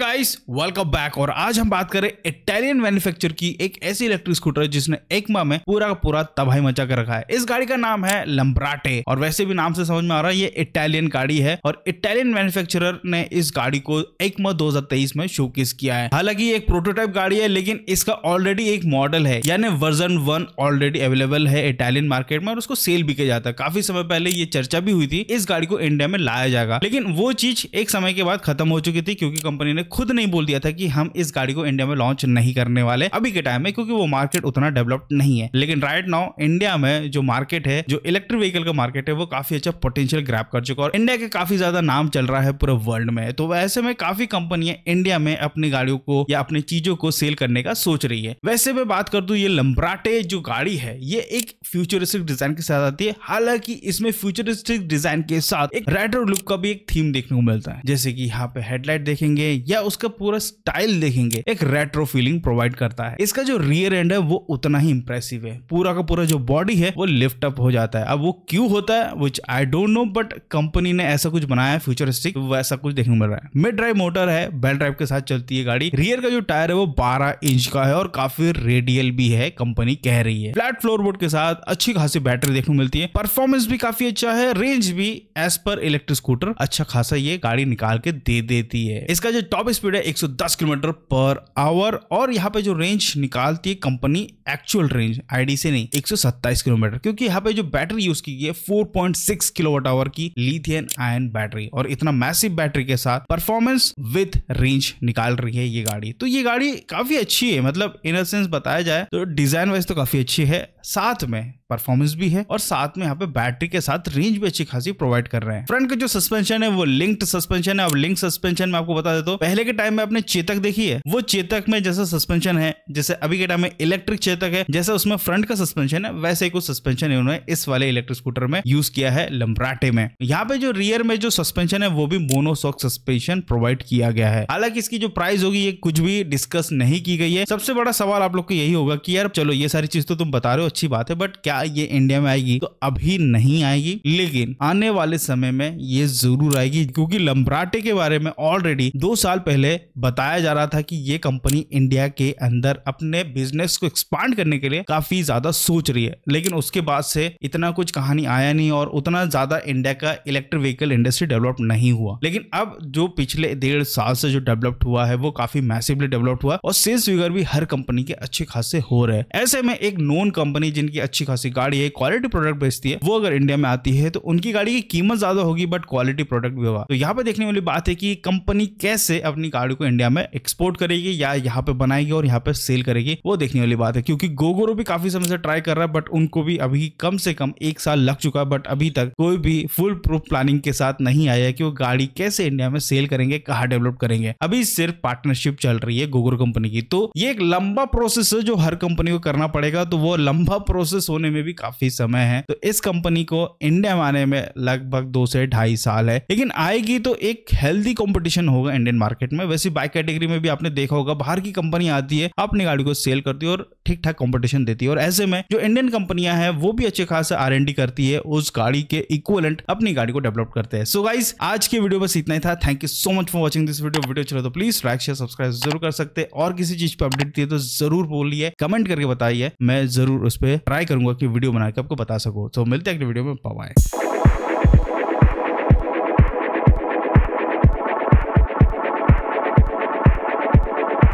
guys welcome back और आज हम बात करें इटालियन मैन्युफैक्चर की एक ऐसी इलेक्ट्रिक स्कूटर जिसने एक माह में पूरा का पूरा तबाही मचा कर रखा है इस गाड़ी का नाम है लम्ब्राटे और वैसे भी नाम से समझ में आ रहा है ये इटालियन गाड़ी है और इटालियन मैन्युफैक्चरर ने इस गाड़ी को एक माह दो में शो किया है हालांकि एक प्रोटोटाइप गाड़ी है लेकिन इसका ऑलरेडी एक मॉडल है यानी वर्जन वन ऑलरेडी अवेलेबल है इटालियन मार्केट में और उसको सेल भी किया जाता है काफी समय पहले ये चर्चा भी हुई थी इस गाड़ी को इंडिया में लाया जाएगा लेकिन वो चीज एक समय के बाद खत्म हो चुकी थी क्योंकि कंपनी ने ने खुद नहीं बोल दिया था कि हम इस गाड़ी को इंडिया में लॉन्च नहीं करने वाले अभी के टाइम में क्योंकि वो मार्केट उतना डेवलप्ड नहीं है लेकिन राइट नाउ इंडिया में जो मार्केट है जो इलेक्ट्रिक व्हीकल का मार्केट है वो काफी अच्छा पोटेंशियल ग्रैप कर चुका है और इंडिया के काफी ज्यादा नाम चल रहा है पूरे वर्ल्ड में तो वैसे में काफी कंपनियां इंडिया में अपनी गाड़ियों को या अपनी चीजों को सेल करने का सोच रही है वैसे मैं बात कर दू ये लम्ब्राटे जो गाड़ी है ये एक फ्यूचरिस्टिक डिजाइन के साथ आती है हालांकि इसमें फ्यूचरिस्टिक डिजाइन के साथ एक रेट्रो लुक का भी एक थीम देखने को मिलता है जैसे कि यहाँ पे हेडलाइट देखेंगे या उसका पूरा स्टाइल देखेंगे एक रेट्रो फीलिंग प्रोवाइड करता है इसका जो रियर एंड है वो उतना ही इंप्रेसिव है पूरा का पूरा जो बॉडी है वो लिफ्ट अप हो जाता है अब वो क्यों होता है which I don't know but company ने ऐसा कुछ बनाया है फ्यूचरिस्टिक वैसा कुछ देखने को मिल रहा है मिड ड्राइव मोटर है बेल ड्राइव के साथ चलती है गाड़ी रियर का जो टायर है वो बारह इंच का है और काफी रेडियल भी है कंपनी कह रही है फ्लैट फ्लोर बोर्ड के साथ अच्छी खासी बैटरी देखने को मिलती है परफॉर्मेंस भी काफी अच्छा है रेंज भी एज पर इलेक्ट्रिक स्कूटर अच्छा खासा ये गाड़ी निकाल के दे देती है इसका जो टॉप टॉप स्पीड है 110 किलोमीटर पर आवर और यहाँ पे जो रेंज निकालती है कंपनी एक्चुअल रेंज आईडी से नहीं 127 किलोमीटर क्योंकि यहाँ पे जो बैटरी यूज की गई है 4.6 किलोवाट आवर की लिथियन आयन बैटरी और इतना मैसिव बैटरी के साथ परफॉर्मेंस विथ रेंज निकाल रही है ये गाड़ी तो ये गाड़ी काफी अच्छी है मतलब इन सेंस बताया जाए तो डिजाइन वाइज तो काफी अच्छी है साथ में परफॉर्मेंस भी है और साथ में यहाँ पे बैटरी के साथ रेंज भी अच्छी खासी प्रोवाइड कर रहे हैं फ्रंट का जो सस्पेंशन है वो लिंक्ड सस्पेंशन है अब लिंक सस्पेंशन में आपको बता देता हूँ पहले के टाइम में आपने चेतक देखी है वो चेतक में जैसा सस्पेंशन है जैसे अभी के टाइम में इलेक्ट्रिक चेतक है जैसे उसमें फ्रंट का सस्पेंशन है वैसे ही कुछ सस्पेंशन उन्होंने इस वाले इलेक्ट्रिक स्कूटर में यूज किया है लम्बराटे में यहाँ पे जो रियर में जो सस्पेंशन है वो भी मोनोसॉक सस्पेंशन प्रोवाइड किया गया है हालांकि इसकी जो प्राइस होगी ये कुछ भी डिस्कस नहीं की गई है सबसे बड़ा सवाल आप लोग को यही होगा कि यार चलो ये सारी चीज तो तुम बता रहे हो अच्छी बात है बट क्या क्या ये इंडिया में आएगी तो अभी नहीं आएगी लेकिन आने वाले समय में ये जरूर आएगी क्योंकि लम्बराटे के बारे में ऑलरेडी दो साल पहले बताया जा रहा था कि ये कंपनी इंडिया के अंदर अपने बिजनेस को एक्सपांड करने के लिए काफी ज्यादा सोच रही है लेकिन उसके बाद से इतना कुछ कहानी आया नहीं और उतना ज्यादा इंडिया का इलेक्ट्रिक व्हीकल इंडस्ट्री डेवलप नहीं हुआ लेकिन अब जो पिछले डेढ़ साल से जो डेवलप्ड हुआ है वो काफी मैसिवली डेवलप्ड हुआ और सेल्स फिगर भी हर कंपनी के अच्छे खासे हो रहे हैं ऐसे में एक नोन कंपनी जिनकी अच्छी खासी सी गाड़ी है क्वालिटी प्रोडक्ट बेचती है वो अगर इंडिया में आती है तो उनकी गाड़ी की कीमत ज्यादा होगी बट क्वालिटी प्रोडक्ट भी होगा तो यहाँ पे देखने वाली बात है कि कंपनी कैसे अपनी गाड़ी को इंडिया में एक्सपोर्ट करेगी या यहाँ पे बनाएगी और यहाँ पे सेल करेगी वो देखने वाली बात है क्योंकि गोगोरो भी काफी समय से ट्राई कर रहा है बट उनको भी अभी कम से कम एक साल लग चुका है बट अभी तक कोई भी फुल प्रूफ प्लानिंग के साथ नहीं आया कि वो गाड़ी कैसे इंडिया में सेल करेंगे कहा डेवलप करेंगे अभी सिर्फ पार्टनरशिप चल रही है गोगोरो कंपनी की तो ये एक लंबा प्रोसेस है जो हर कंपनी को करना पड़ेगा तो वो लंबा प्रोसेस होने में भी काफी समय है तो इस कंपनी को इंडिया में आने में लगभग दो से ढाई साल है लेकिन आएगी तो एक हेल्दी कॉम्पिटिशन होगा इंडियन मार्केट में वैसे बाइक कैटेगरी में भी आपने देखा होगा बाहर की कंपनी आती है अपनी गाड़ी को सेल करती है और ठीक ठाक कॉम्पिटिशन देती है और ऐसे में जो इंडियन कंपनियां हैं वो भी अच्छे खास आर करती है उस गाड़ी के इक्वलेंट अपनी गाड़ी को डेवलप करते हैं सो गाइज आज के वीडियो बस इतना ही था thank you so much for watching this video video चलो तो प्लीज लाइक शेयर सब्सक्राइब जरूर कर सकते हैं और किसी चीज पर अपडेट दिए तो जरूर बोलिए कमेंट करके बताइए मैं जरूर उस पर ट्राई करूंगा कि वीडियो बनाकर आपको बता सकूँ तो मिलते हैं अगले वीडियो में पवाए